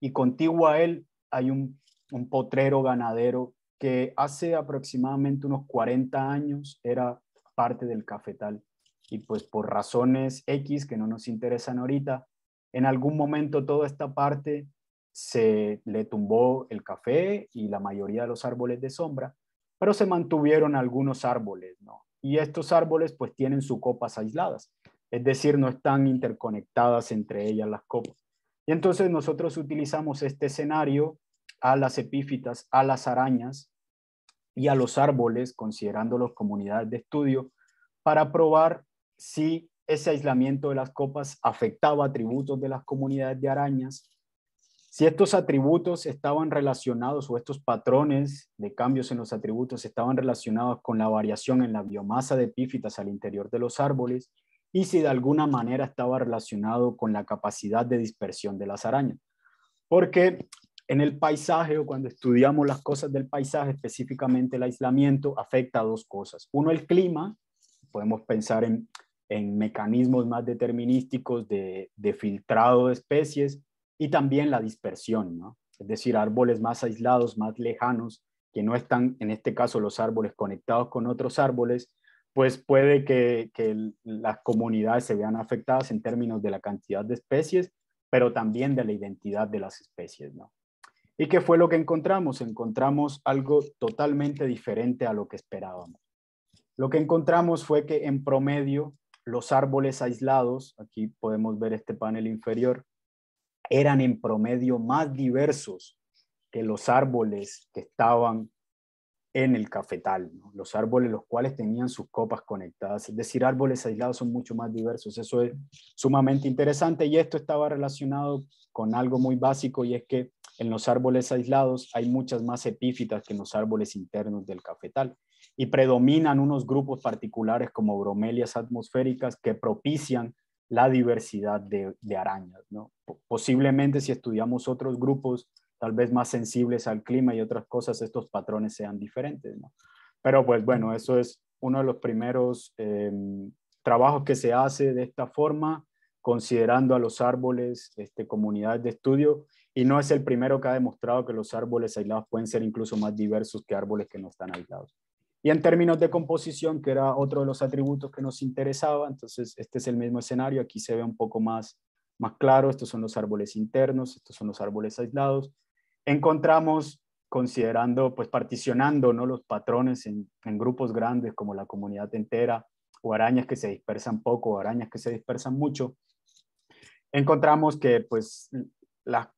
S2: y contiguo a él hay un, un potrero ganadero que hace aproximadamente unos 40 años era parte del cafetal. Y pues por razones X que no nos interesan ahorita, en algún momento toda esta parte se le tumbó el café y la mayoría de los árboles de sombra, pero se mantuvieron algunos árboles, ¿no? Y estos árboles pues tienen sus copas aisladas, es decir, no están interconectadas entre ellas las copas. Y entonces nosotros utilizamos este escenario a las epífitas, a las arañas y a los árboles, considerándolos comunidades de estudio, para probar si ese aislamiento de las copas afectaba atributos de las comunidades de arañas. Si estos atributos estaban relacionados o estos patrones de cambios en los atributos estaban relacionados con la variación en la biomasa de epífitas al interior de los árboles y si de alguna manera estaba relacionado con la capacidad de dispersión de las arañas. Porque en el paisaje o cuando estudiamos las cosas del paisaje, específicamente el aislamiento, afecta a dos cosas. Uno, el clima, podemos pensar en en mecanismos más determinísticos de, de filtrado de especies y también la dispersión, ¿no? es decir, árboles más aislados, más lejanos, que no están, en este caso, los árboles conectados con otros árboles, pues puede que, que las comunidades se vean afectadas en términos de la cantidad de especies, pero también de la identidad de las especies. ¿no? ¿Y qué fue lo que encontramos? Encontramos algo totalmente diferente a lo que esperábamos. Lo que encontramos fue que en promedio los árboles aislados, aquí podemos ver este panel inferior, eran en promedio más diversos que los árboles que estaban en el cafetal, los árboles los cuales tenían sus copas conectadas, es decir, árboles aislados son mucho más diversos, eso es sumamente interesante y esto estaba relacionado con algo muy básico y es que en los árboles aislados hay muchas más epífitas que en los árboles internos del cafetal y predominan unos grupos particulares como bromelias atmosféricas que propician la diversidad de, arañas. Posiblemente si estudiamos otros grupos, tal vez más sensibles al clima y otras cosas, estos patrones sean diferentes. Pero pues bueno, eso es uno de los primeros em, trabajos que se hace de esta forma, considerando a los árboles este, comunidades de estudio, y no es el primero que ha demostrado que los árboles aislados pueden ser incluso más diversos que árboles que no están aislados. Y en términos de composición, que era otro de los atributos que nos interesaba, entonces este es el mismo escenario, aquí se ve un poco más, más claro, estos son los árboles internos, estos son los árboles aislados. Encontramos, considerando, pues particionando ¿no? los patrones en, grupos grandes como la comunidad entera, o arañas que se dispersan poco, o arañas que se dispersan mucho, encontramos que pues las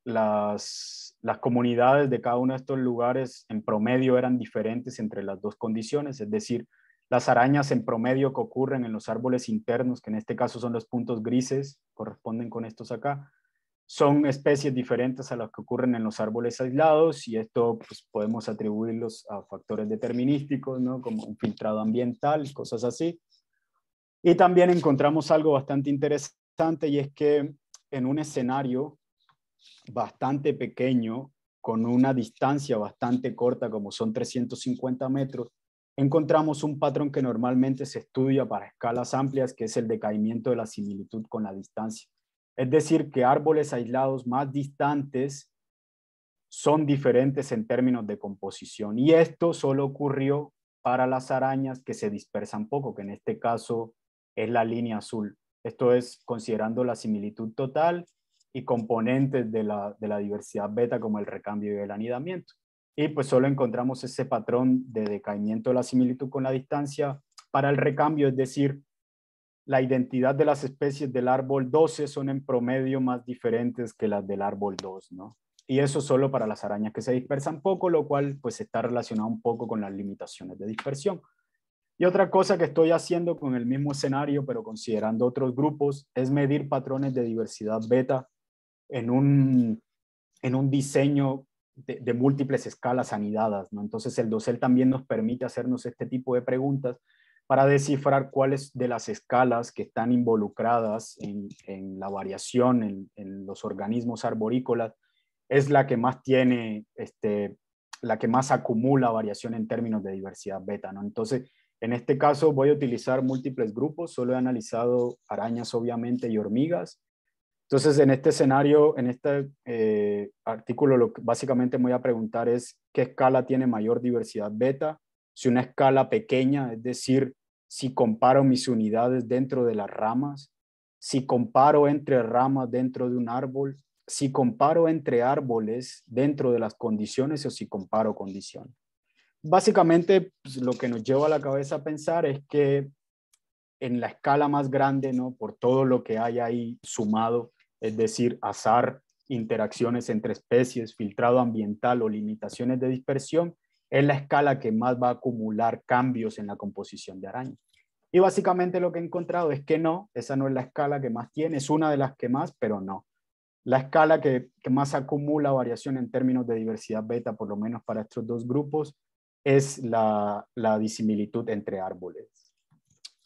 S2: las comunidades de cada uno de estos lugares en promedio eran diferentes entre las dos condiciones, es decir, las arañas en promedio que ocurren en los árboles internos, que en este caso son los puntos grises, corresponden con estos acá, son especies diferentes a las que ocurren en los árboles aislados y esto pues, podemos atribuirlos a factores determinísticos, ¿no? como un filtrado ambiental, cosas así. Y también encontramos algo bastante interesante y es que en un escenario bastante pequeño, con una distancia bastante corta, como son 350 metros, encontramos un patrón que normalmente se estudia para escalas amplias, que es el decaimiento de la similitud con la distancia. Es decir, que árboles aislados más distantes son diferentes en términos de composición. Y esto solo ocurrió para las arañas que se dispersan poco, que en este caso es la línea azul. Esto es considerando la similitud total y componentes de la, de la diversidad beta como el recambio y el anidamiento. Y pues solo encontramos ese patrón de decaimiento de la similitud con la distancia para el recambio, es decir, la identidad de las especies del árbol 12 son en promedio más diferentes que las del árbol 2, ¿no? Y eso solo para las arañas que se dispersan poco, lo cual pues está relacionado un poco con las limitaciones de dispersión. Y otra cosa que estoy haciendo con el mismo escenario, pero considerando otros grupos, es medir patrones de diversidad beta en un, diseño de, múltiples escalas anidadas. Entonces el dosel también nos permite hacernos este tipo de preguntas para descifrar cuáles de las escalas que están involucradas en, la variación en, los organismos arborícolas es la que más tiene, este, la que más acumula variación en términos de diversidad beta. Entonces, en este caso voy a utilizar múltiples grupos, solo he analizado arañas obviamente y hormigas, entonces, en este escenario, en este eh, artículo, lo que básicamente me voy a preguntar es qué escala tiene mayor diversidad beta, si una escala pequeña, es decir, si comparo mis unidades dentro de las ramas, si comparo entre ramas dentro de un árbol, si comparo entre árboles dentro de las condiciones o si comparo condiciones. Básicamente, pues, lo que nos lleva a la cabeza a pensar es que en la escala más grande, ¿no? por todo lo que hay ahí sumado, es decir, azar, interacciones entre especies, filtrado ambiental o limitaciones de dispersión, es la escala que más va a acumular cambios en la composición de araña. Y básicamente lo que he encontrado es que no, esa no es la escala que más tiene, es una de las que más, pero no. La escala que, que más acumula variación en términos de diversidad beta, por lo menos para estos dos grupos, es la, la disimilitud entre árboles.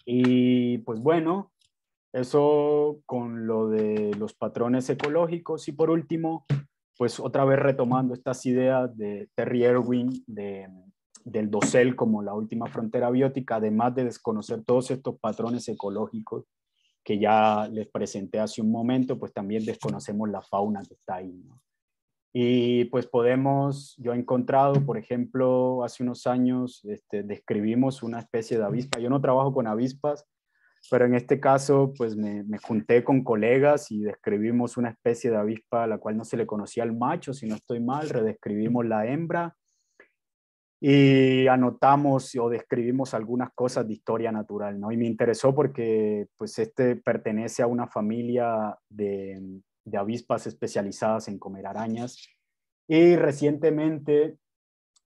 S2: Y pues bueno, eso con lo de los patrones ecológicos y por último, pues otra vez retomando estas ideas de Terry Irwin, de, del dosel como la última frontera biótica, además de desconocer todos estos patrones ecológicos que ya les presenté hace un momento, pues también desconocemos la fauna que está ahí. Y pues podemos, yo he encontrado, por ejemplo, hace unos años este, describimos una especie de avispa. Yo no trabajo con avispas, pero en este caso pues me, junté con colegas y describimos una especie de avispa a la cual no se le conocía al macho, si no estoy mal, redescribimos la hembra y anotamos o describimos algunas cosas de historia natural, ¿no? Y me interesó porque pues este pertenece a una familia de, avispas especializadas en comer arañas y recientemente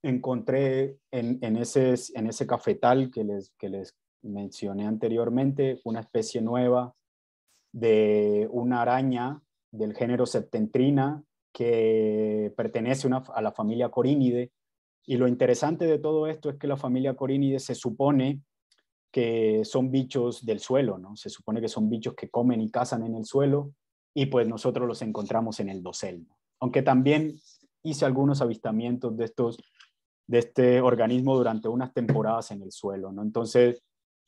S2: encontré en, ese, en ese cafetal que les, que les mencioné anteriormente, una especie nueva de una araña del género septentrina que pertenece a la familia corínide. Y lo interesante de todo esto es que la familia corínide se supone que son bichos del suelo, ¿no? Se supone que son bichos que comen y cazan en el suelo y pues nosotros los encontramos en el dosel. Aunque también hice algunos avistamientos de estos de este organismo durante unas temporadas en el suelo, ¿no? Entonces,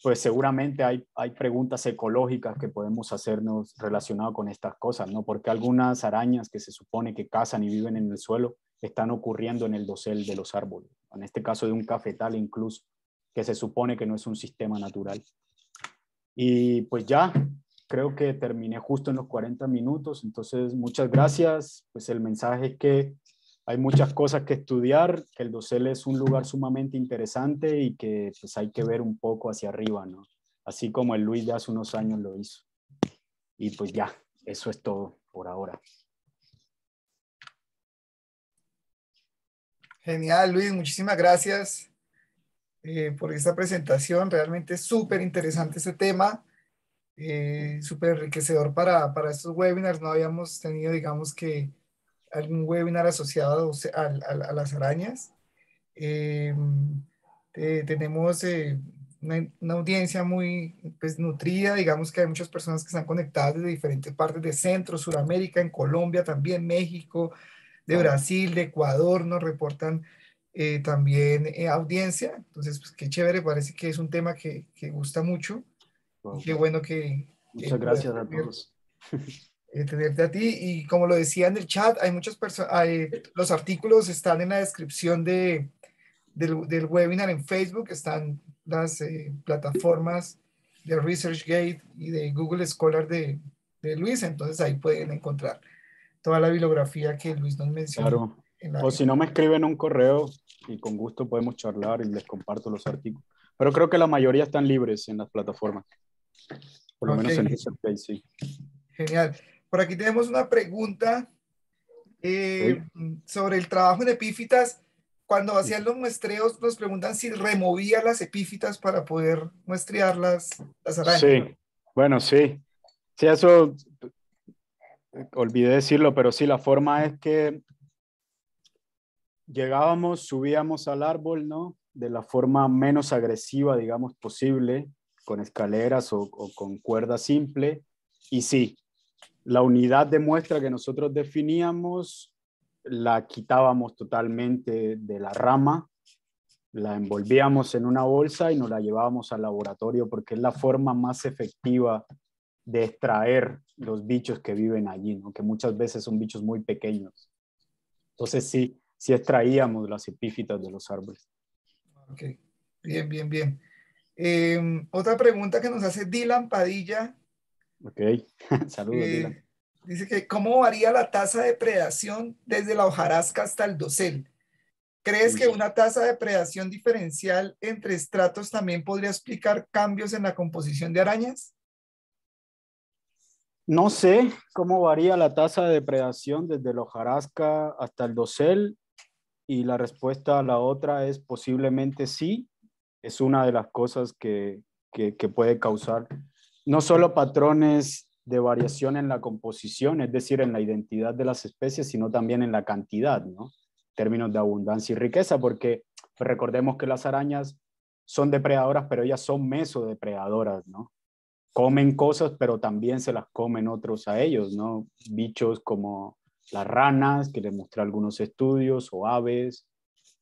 S2: pues seguramente hay, hay preguntas ecológicas que podemos hacernos relacionado con estas cosas, ¿no? Porque algunas arañas que se supone que cazan y viven en el suelo están ocurriendo en el dosel de los árboles, en este caso de un cafetal incluso, que se supone que no es un sistema natural. Y pues ya, creo que terminé justo en los 40 minutos, entonces muchas gracias, pues el mensaje es que hay muchas cosas que estudiar, que el dosel es un lugar sumamente interesante y que pues, hay que ver un poco hacia arriba, ¿no? Así como el Luis ya hace unos años lo hizo. Y pues ya, eso es todo por ahora.
S1: Genial, Luis, muchísimas gracias eh, por esta presentación. Realmente súper interesante este tema, eh, súper enriquecedor para, para estos webinars. No habíamos tenido, digamos que, algún webinar asociado a, las arañas. Em, tenemos eh, una, audiencia muy pues, nutrida, digamos que hay muchas personas que están conectadas de diferentes partes de Centro, Suramérica, en Colombia también, México,
S2: de Brasil,
S1: de Ecuador, nos reportan eh, también eh, audiencia. Entonces, pues qué chévere, parece que es un tema que, gusta mucho. Qué bueno que... Muchas gracias a todos. Eh, tenerte a ti. Y como lo decía en el chat, hay muchas personas, los artículos están en la descripción de, del, webinar en Facebook, están las eh, plataformas de ResearchGate y de Google Scholar de, de, Luis, entonces ahí pueden encontrar toda la bibliografía que Luis nos mencionó. Claro. O si
S2: no me escriben un correo y con gusto podemos charlar y les comparto los artículos. Pero creo que la mayoría están libres en las plataformas. Por lo menos en ResearchGate, sí.
S1: Genial. Por aquí tenemos una pregunta eh, sobre el trabajo en epífitas. Cuando hacían los muestreos, nos preguntan si removía las epífitas para poder muestrear las, Sí,
S2: bueno, sí. Sí, eso olvidé decirlo, pero sí, la forma es que llegábamos, subíamos al árbol, ¿no? De la forma menos agresiva, digamos, posible, con escaleras o, con cuerda simple. Y sí, la unidad de muestra que nosotros definíamos la quitábamos totalmente de la rama, la envolvíamos en una bolsa y nos la llevábamos al laboratorio porque es la forma más efectiva de extraer los bichos que viven allí, ¿no? que muchas veces son bichos muy pequeños. Entonces sí, sí extraíamos las epífitas de los árboles.
S1: Ok, bien, bien, bien. Em, otra pregunta que nos hace Dylan Padilla
S2: Ok, saludos.
S1: dice que cómo varía la tasa de predación desde la hojarasca hasta el dosel. ¿Crees que una tasa de predación diferencial entre estratos también podría explicar cambios en la composición de arañas?
S2: No sé cómo varía la tasa de predación desde la hojarasca hasta el dosel y la respuesta a la otra es posiblemente sí. Es una de las cosas que, que puede causar no solo patrones de variación en la composición, es decir, en la identidad de las especies, sino también en la cantidad, ¿no? En términos de abundancia y riqueza, porque recordemos que las arañas son depredadoras, pero ellas son mesodepredadoras, ¿no? Comen cosas, pero también se las comen otros a ellos, ¿no? Bichos como las ranas, que les mostré algunos estudios, o aves,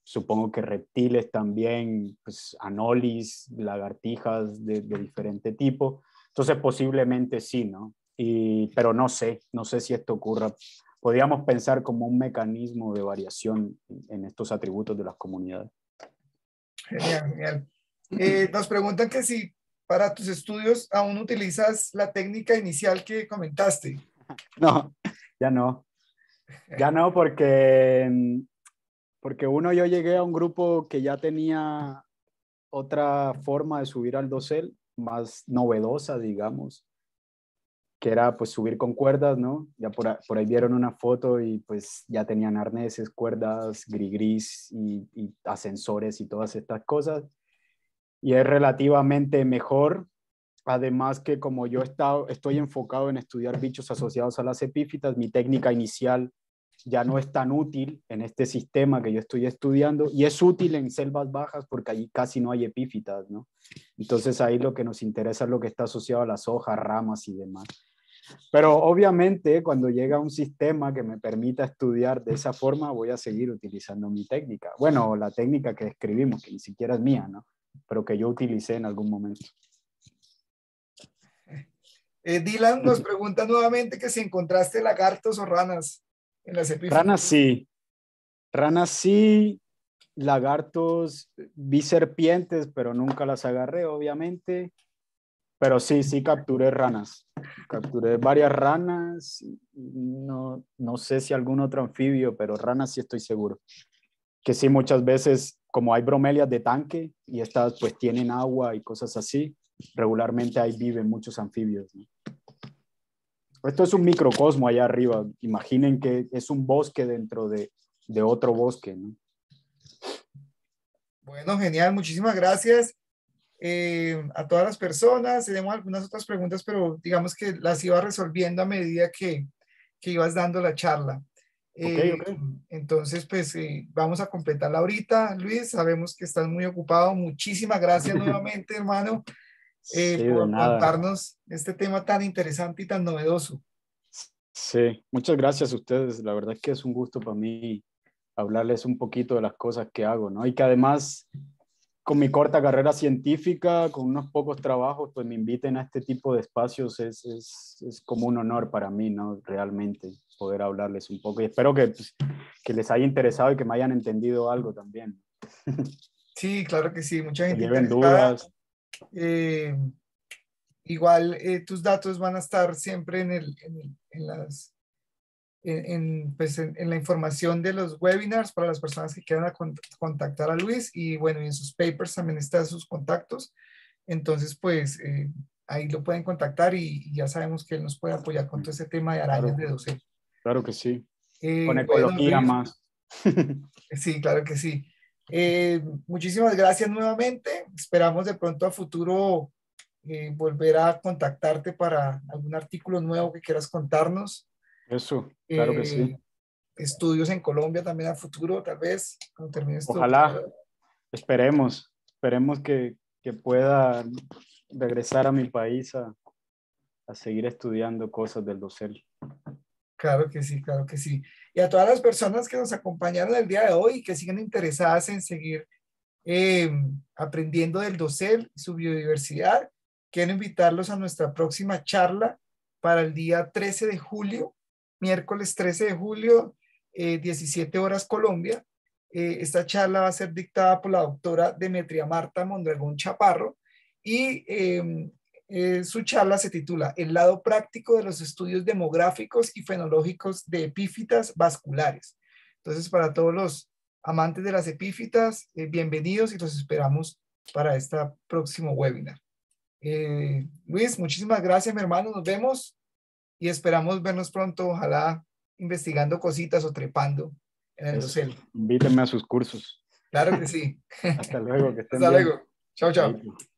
S2: supongo que reptiles también, pues, anolis, lagartijas de diferente tipo. Entonces posiblemente sí, ¿no? Y, pero no sé, no sé si esto ocurra. Podríamos pensar como un mecanismo de variación en estos atributos de las comunidades.
S1: Genial, genial. Eh, nos preguntan que si para tus estudios aún utilizas la técnica inicial que comentaste.
S2: No, ya no. Ya no porque, porque uno, yo llegué a un grupo que ya tenía otra forma de subir al dosel más novedosa, digamos, que era pues subir con cuerdas, ¿no? Ya por, ahí vieron una foto y pues ya tenían arneses, cuerdas, gris-gris y, y ascensores y todas estas cosas. Y es relativamente mejor Además que como yo he estado, estoy enfocado en estudiar bichos asociados a las epífitas, mi técnica inicial ya no es tan útil en este sistema que yo estoy estudiando y es útil en selvas bajas porque allí casi no hay epífitas, ¿no? Entonces ahí lo que nos interesa es lo que está asociado a las hojas, ramas y demás. Pero obviamente cuando llega un sistema que me permita estudiar de esa forma, voy a seguir utilizando mi técnica. Bueno, la técnica que escribimos, que ni siquiera es mía, ¿no? Pero que yo utilicé en algún momento.
S1: Eh, Dylan nos pregunta nuevamente que si encontraste lagartos o ranas. Ranas
S2: sí. Ranas sí. Lagartos, vi serpientes, pero nunca las agarré, obviamente. Pero sí, sí capturé ranas. Capturé varias ranas. No, no sé si algún otro anfibio, pero ranas sí estoy seguro. Que sí, muchas veces, como hay bromelias de tanque y estas pues tienen agua y cosas así, regularmente ahí viven muchos anfibios. Esto es un microcosmo allá arriba. Imaginen que es un bosque dentro de, otro bosque. ¿no?
S1: Bueno, genial. Muchísimas gracias eh, a todas las personas. Tenemos algunas otras preguntas, pero digamos que las iba resolviendo a medida que, ibas dando la charla. Eh, entonces, pues eh, vamos a completarla ahorita, Luis. Sabemos que estás muy ocupado. Muchísimas gracias nuevamente, hermano. Eh, por contarnos este tema tan interesante y tan novedoso.
S2: Sí, muchas gracias a ustedes. La verdad es que es un gusto para mí hablarles un poquito de las cosas que hago, ¿no? Y que además, con mi corta carrera científica, con unos pocos trabajos, pues me inviten a este tipo de espacios es, es, es como un honor para mí, ¿no? Realmente poder hablarles un poco. Y espero que, pues, que les haya interesado y que me hayan entendido algo también.
S1: Sí, claro que sí. Mucha gente. Lleven dudas. Eh, igual eh, tus datos van a estar siempre en, el, en, las, en, pues en, la información de los webinars para las personas que quieran contactar a Luis y bueno, en sus papers también están sus contactos. Entonces, pues eh, ahí lo pueden contactar y, ya sabemos que él nos puede apoyar con todo ese tema de arañas de 12.
S2: Claro que sí. con ecología más.
S1: sí, claro que sí. Eh, muchísimas gracias nuevamente. Esperamos de pronto a futuro eh, volver a contactarte para algún artículo nuevo que quieras contarnos.
S2: Eso, claro que sí. Eh,
S1: estudios en Colombia también a futuro, tal vez, cuando termines Ojalá,
S2: esperemos, esperemos que, que, pueda regresar a mi país a, seguir estudiando cosas del dosel.
S1: Claro que sí, claro que sí. Y a todas las personas que nos acompañaron el día de hoy y que siguen interesadas en seguir eh, aprendiendo del dosel y su biodiversidad, quiero invitarlos a nuestra próxima charla para el día 13 de julio, miércoles 13 de julio, 17 eh, horas Colombia. Eh, esta charla va a ser dictada por la doctora Demetria Marta Mondragón Chaparro y em, eh, su charla se titula El lado práctico de los estudios demográficos y fenológicos de epífitas vasculares. Entonces, para todos los amantes de las epífitas, eh, bienvenidos y los esperamos para este próximo webinar. Eh, Luis, muchísimas gracias, mi hermano. Nos vemos y esperamos vernos pronto, ojalá investigando cositas o trepando en el dosel.
S2: Invítenme a sus cursos.
S1: Claro que sí. Hasta luego. Que estén Hasta luego. Chao, chao.